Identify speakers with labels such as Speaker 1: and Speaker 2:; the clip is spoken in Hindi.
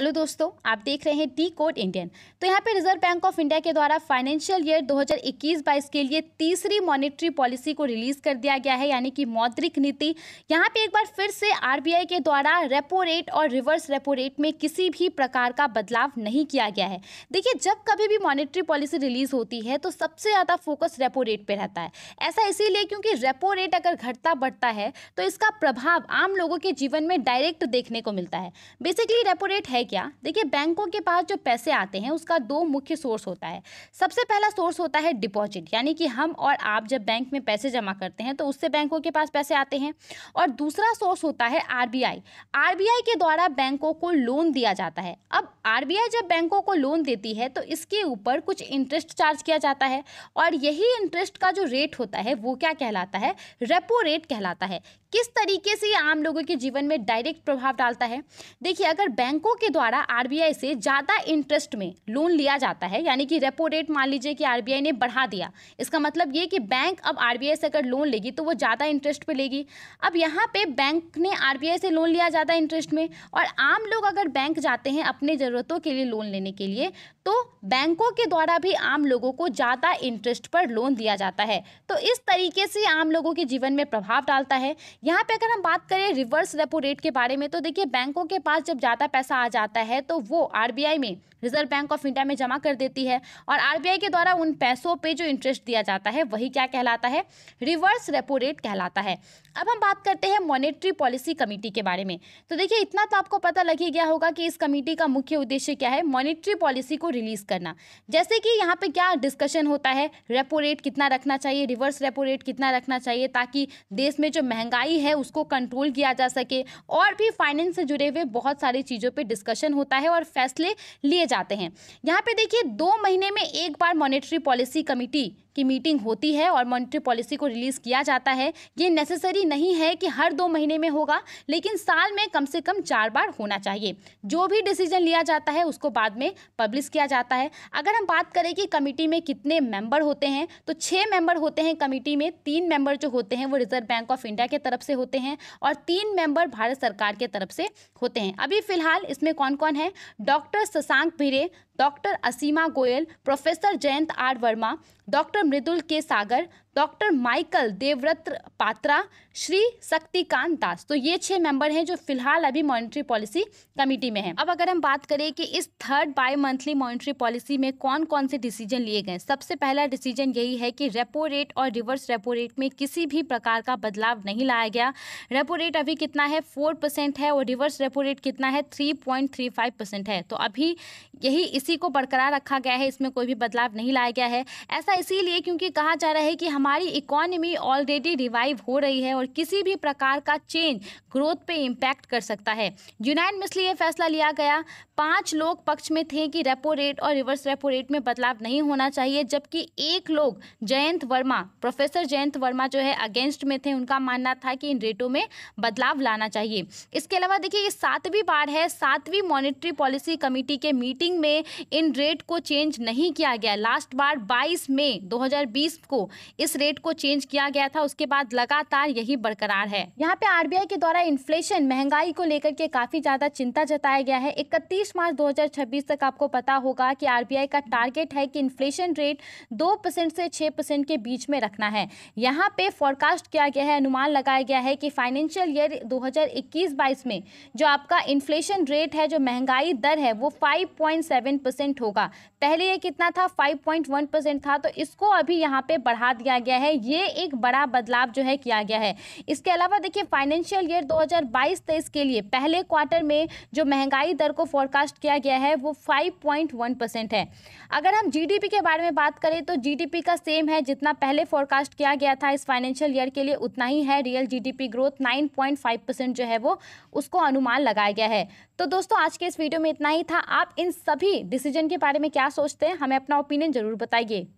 Speaker 1: हेलो दोस्तों आप देख रहे हैं टी कोड इंडियन तो यहाँ पे रिजर्व बैंक ऑफ इंडिया के द्वारा फाइनेंशियल ईयर 2021-22 के लिए तीसरी मॉनेटरी पॉलिसी को रिलीज कर दिया गया है यानी कि मौद्रिक नीति यहाँ पे एक बार फिर से आरबीआई के द्वारा रेपो रेट और रिवर्स रेपो रेट में किसी भी प्रकार का बदलाव नहीं किया गया है देखिए जब कभी भी मॉनिटरी पॉलिसी रिलीज होती है तो सबसे ज़्यादा फोकस रेपो रेट पर रहता है ऐसा इसीलिए क्योंकि रेपो रेट अगर घटता बढ़ता है तो इसका प्रभाव आम लोगों के जीवन में डायरेक्ट देखने को मिलता है बेसिकली रेपो रेट है क्या देखिए बैंकों के पास जो पैसे आते हैं उसका दो मुख्य सोर्स होता है सबसे पहला सोर्स होता है डिपॉजिट यानी कि हम और आप जब बैंक में पैसे जमा करते हैं तो उससे बैंकों के पास पैसे आते हैं और दूसरा सोर्स होता है आरबीआई आरबीआई के द्वारा बैंकों को लोन दिया जाता है अब आरबीआई जब बैंकों को लोन देती है तो इसके ऊपर कुछ इंटरेस्ट चार्ज किया जाता है और यही इंटरेस्ट का जो रेट होता है वो क्या कहलाता है रेपो रेट कहलाता है किस तरीके से ये आम लोगों के जीवन में डायरेक्ट प्रभाव डालता है देखिए अगर बैंकों के द्वारा द्वारा आरबीआई से ज़्यादा इंटरेस्ट में लोन लिया जाता है यानी कि रेपो रेट मान लीजिए कि आर ने बढ़ा दिया इसका मतलब ये कि बैंक अब आरबीआई से अगर लोन लेगी तो वो ज़्यादा इंटरेस्ट पे लेगी अब यहाँ पे बैंक ने आरबीआई से लोन लिया ज़्यादा इंटरेस्ट में और आम लोग अगर बैंक जाते हैं अपने ज़रूरतों के लिए लोन लेने के लिए तो बैंकों के द्वारा भी आम लोगों को ज़्यादा इंटरेस्ट पर लोन दिया जाता है तो इस तरीके से आम लोगों के जीवन में प्रभाव डालता है यहाँ पर अगर हम बात करें रिवर्स रेपो रेट के बारे में तो देखिए बैंकों के पास जब ज़्यादा पैसा आ जाता जाता है तो वो आरबीआई में रिजर्व बैंक ऑफ इंडिया में जमा कर देती है और आरबीआई के द्वारा उन पैसों पे जो इंटरेस्ट दिया जाता है वही क्या कहलाता है रिवर्स रेपो रेट कहलाता है अब हम बात करते हैं मॉनेटरी पॉलिसी कमेटी के बारे में तो देखिए इतना तो आपको पता लग ही गया होगा कि इस कमेटी का मुख्य उद्देश्य क्या है मॉनेटरी पॉलिसी को रिलीज करना जैसे कि यहाँ पे क्या डिस्कशन होता है रेपो रेट कितना रखना चाहिए रिवर्स रेपो रेट कितना रखना चाहिए ताकि देश में जो महंगाई है उसको कंट्रोल किया जा सके और भी फाइनेंस से जुड़े हुए बहुत सारी चीज़ों पर डिस्कशन होता है और फैसले लिए जाते हैं यहाँ पर देखिए दो महीने में एक बार मॉनिटरी पॉलिसी कमेटी की मीटिंग होती है और मॉनिटरी पॉलिसी को रिलीज़ किया जाता है ये नेसेसरी नहीं है कि हर दो महीने में होगा लेकिन साल में कम से कम चार बार होना चाहिए जो भी डिसीजन लिया जाता है उसको बाद में पब्लिश किया जाता है अगर हम बात करें कि कमेटी में कितने मेंबर होते हैं तो छः मेंबर होते हैं कमेटी में तीन मेंबर जो होते हैं वो रिजर्व बैंक ऑफ इंडिया के तरफ से होते हैं और तीन मेंबर भारत सरकार के तरफ से होते हैं अभी फिलहाल इसमें कौन कौन है doctor Shashank Bhire doctor Ashima Goyal professor Jayant R Varma doctor Mridul K Saggar doctor Michael Debabrata Patra Shri Shaktikanta Das तो ये छह मेंबर हैं जो फिलहाल अभी मॉनिटरी पॉलिसी कमेटी में हैं अब अगर हम बात करें कि इस third bimonthly monetary policy में कौन कौन से डिसीजन लिए गए सबसे पहला डिसीजन यही है कि रेपो रेट और रिवर्स रेपो रेट में किसी भी प्रकार का बदलाव नहीं लाया गया रेपो रेट अभी कितना है फोर परसेंट है और रिवर्स रेपो रेट कितना है three point three five percent है तो अभी यही इसी को बरकरार रखा गया है इसमें कोई भी बदलाव नहीं लाया गया है ऐसा इसीलिए क्योंकि कहा जा रहा है कि हमारी इकोनॉमी ऑलरेडी रिवाइव हो रही है और किसी भी प्रकार का चेंज ग्रोथ पे इम्पैक्ट कर सकता है यूनाइन यूनाइनमसली ये फैसला लिया गया पांच लोग पक्ष में थे कि रेपो रेट और रिवर्स रेपो रेट में बदलाव नहीं होना चाहिए जबकि एक लोग जयंत वर्मा प्रोफेसर जयंत वर्मा जो है अगेंस्ट में थे उनका मानना था कि इन रेटों में बदलाव लाना चाहिए इसके अलावा देखिए ये सातवीं बार है सातवीं मॉनिटरी पॉलिसी कमेटी के मीटिंग में इन रेट को चेंज नहीं किया गया लास्ट बार 22 मई 2020 को इस रेट को चेंज किया गया था उसके बाद लगातार यही ही बरकरार है यहाँ पे आरबीआई के द्वारा इन्फ्लेशन महंगाई को लेकर के काफी ज्यादा चिंता जताया गया है इकतीस मार्च 2026 तक आपको पता होगा कि आरबीआई का टारगेट है कि इन्फ्लेशन रेट दो परसेंट से छह परसेंट के बीच में रखना है यहाँ पे फॉरकास्ट किया गया है अनुमान लगाया गया है कि फाइनेंशियल ईयर 2021-22 में जो आपका इन्फ्लेशन रेट है जो महंगाई दर है वो 5.7 परसेंट होगा पहले ये कितना था 5.1 परसेंट था तो इसको अभी यहाँ पे बढ़ा दिया गया है ये एक बड़ा बदलाव जो है किया गया है इसके अलावा देखिए फाइनेंशियल ईयर 2022-23 के लिए पहले क्वार्टर में जो महंगाई दर को फोरकास्ट किया गया है वो 5.1 परसेंट है अगर हम जीडीपी के बारे में बात करें तो जीडीपी का सेम है जितना पहले फोरकास्ट किया गया था इस फाइनेंशियल ईयर के लिए उतना ही है रियल जी ग्रोथ नाइन जो है वो उसको अनुमान लगाया गया है तो दोस्तों आज के इस वीडियो में इतना ही था आप इन सभी डिसीजन के बारे में क्या सोचते हैं हमें अपना ओपिनियन जरूर बताइए